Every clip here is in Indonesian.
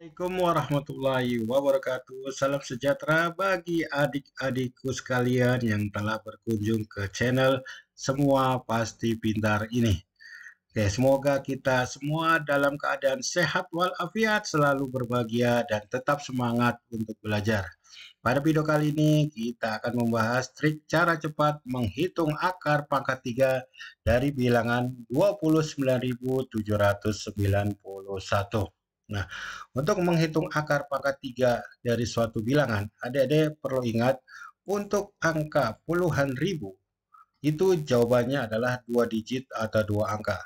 Assalamualaikum warahmatullahi wabarakatuh. Salam sejahtera bagi adik-adikku sekalian yang telah berkunjung ke channel Semua Pasti Pintar ini. Oke, semoga kita semua dalam keadaan sehat walafiat, selalu berbahagia dan tetap semangat untuk belajar. Pada video kali ini kita akan membahas trik cara cepat menghitung akar pangkat 3 dari bilangan 29.791. Nah, untuk menghitung akar pangkat 3 dari suatu bilangan, adik-adik perlu ingat untuk angka puluhan ribu, itu jawabannya adalah dua digit atau dua angka.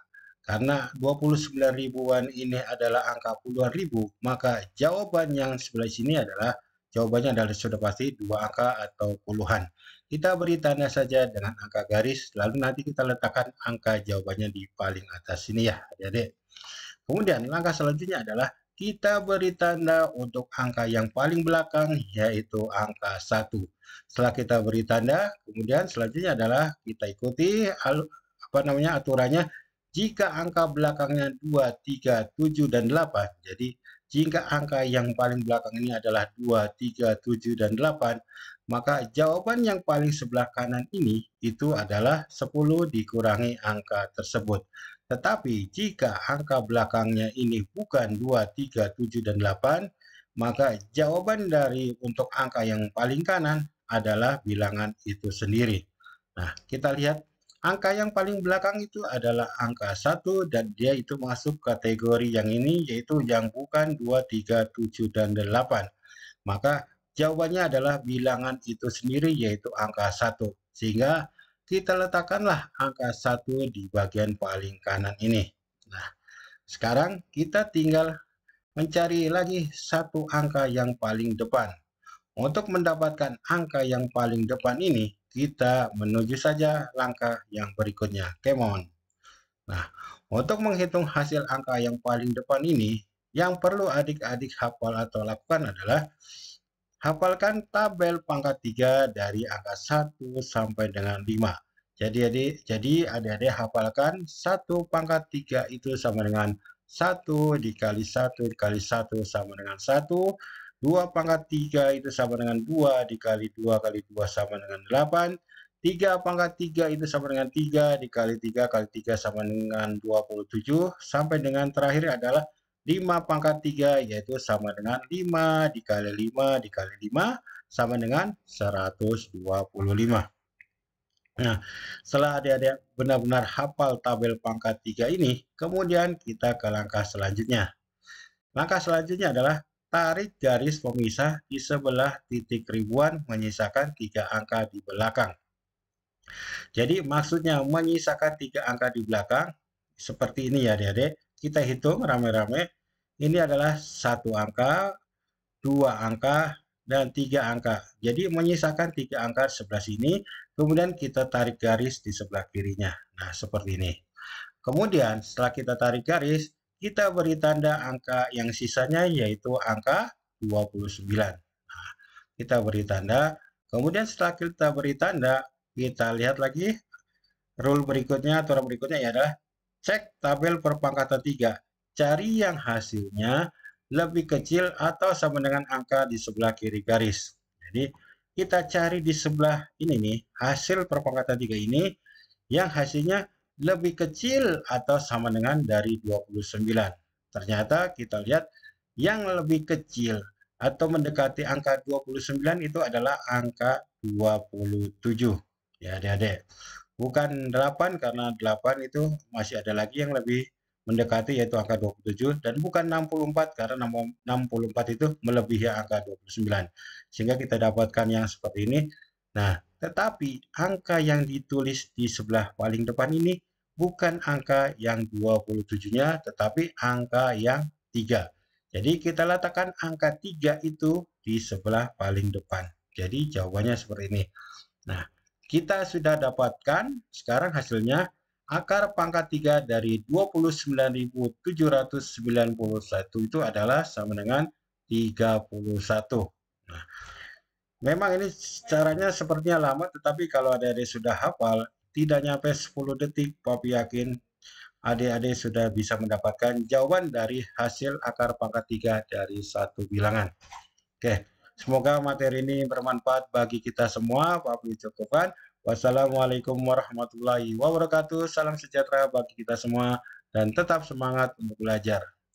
Karena 29 ribuan ini adalah angka puluhan ribu, maka jawaban yang sebelah sini adalah jawabannya adalah sudah pasti dua angka atau puluhan. Kita beri tanda saja dengan angka garis, lalu nanti kita letakkan angka jawabannya di paling atas sini ya, adik-adik. Kemudian langkah selanjutnya adalah kita beri tanda untuk angka yang paling belakang yaitu angka 1. Setelah kita beri tanda, kemudian selanjutnya adalah kita ikuti apa namanya aturannya jika angka belakangnya 2, 3, 7 dan 8. Jadi jika angka yang paling belakang ini adalah 2, 3, 7 dan 8, maka jawaban yang paling sebelah kanan ini itu adalah 10 dikurangi angka tersebut. Tetapi jika angka belakangnya ini bukan 2, 3, 7, dan 8, maka jawaban dari untuk angka yang paling kanan adalah bilangan itu sendiri. Nah, kita lihat angka yang paling belakang itu adalah angka 1 dan dia itu masuk kategori yang ini yaitu yang bukan 2, 3, 7, dan 8. Maka jawabannya adalah bilangan itu sendiri yaitu angka 1. Sehingga kita letakkanlah angka 1 di bagian paling kanan ini. Nah, sekarang kita tinggal mencari lagi satu angka yang paling depan. Untuk mendapatkan angka yang paling depan ini, kita menuju saja langkah yang berikutnya, kemon. Nah, untuk menghitung hasil angka yang paling depan ini, yang perlu adik-adik hafal atau lakukan adalah hafalkan tabel pangkat 3 dari angka 1 sampai dengan 5. Jadi adik, jadi adik-adik hafalkan 1 pangkat 3 itu sama dengan 1 dikali 1 dikali 1 sama dengan 1. 2 pangkat 3 itu sama dengan 2 dikali 2 kali 2 sama dengan 8. 3 pangkat 3 itu sama dengan 3 dikali 3 kali 3 sama dengan 27. Sampai dengan terakhir adalah 5 pangkat 3 yaitu sama dengan 5 dikali 5 dikali 5 sama dengan 125. Nah, setelah adik-adik benar-benar hafal tabel pangkat 3 ini, kemudian kita ke langkah selanjutnya. Langkah selanjutnya adalah tarik garis pemisah di sebelah titik ribuan menyisakan tiga angka di belakang. Jadi maksudnya menyisakan tiga angka di belakang seperti ini ya adik-adik. Kita hitung rame-rame. Ini adalah satu angka, dua angka, dan tiga angka. Jadi menyisakan tiga angka sebelah sini, kemudian kita tarik garis di sebelah kirinya. Nah, seperti ini. Kemudian setelah kita tarik garis, kita beri tanda angka yang sisanya yaitu angka 29. Nah, kita beri tanda. Kemudian setelah kita beri tanda, kita lihat lagi rule berikutnya, aturan berikutnya ya adalah cek tabel perpangkatan tiga. Cari yang hasilnya lebih kecil atau sama dengan angka di sebelah kiri garis. Jadi kita cari di sebelah ini nih hasil perpangkatan tiga ini yang hasilnya lebih kecil atau sama dengan dari 29. Ternyata kita lihat yang lebih kecil atau mendekati angka 29 itu adalah angka 27 ya adik-adik bukan 8 karena 8 itu masih ada lagi yang lebih mendekati yaitu angka 27 dan bukan 64 karena 64 itu melebihi angka 29 sehingga kita dapatkan yang seperti ini nah tetapi angka yang ditulis di sebelah paling depan ini bukan angka yang 27-nya tetapi angka yang 3 jadi kita letakkan angka 3 itu di sebelah paling depan jadi jawabannya seperti ini nah kita sudah dapatkan sekarang hasilnya akar pangkat 3 dari 29.791 itu adalah sama dengan 31. Nah, memang ini caranya sepertinya lama, tetapi kalau adik-adik sudah hafal, tidak nyampe 10 detik, papi yakin adik-adik sudah bisa mendapatkan jawaban dari hasil akar pangkat 3 dari satu bilangan. Oke, semoga materi ini bermanfaat bagi kita semua, Papi cukupkan. Wassalamualaikum warahmatullahi wabarakatuh. Salam sejahtera bagi kita semua dan tetap semangat untuk belajar.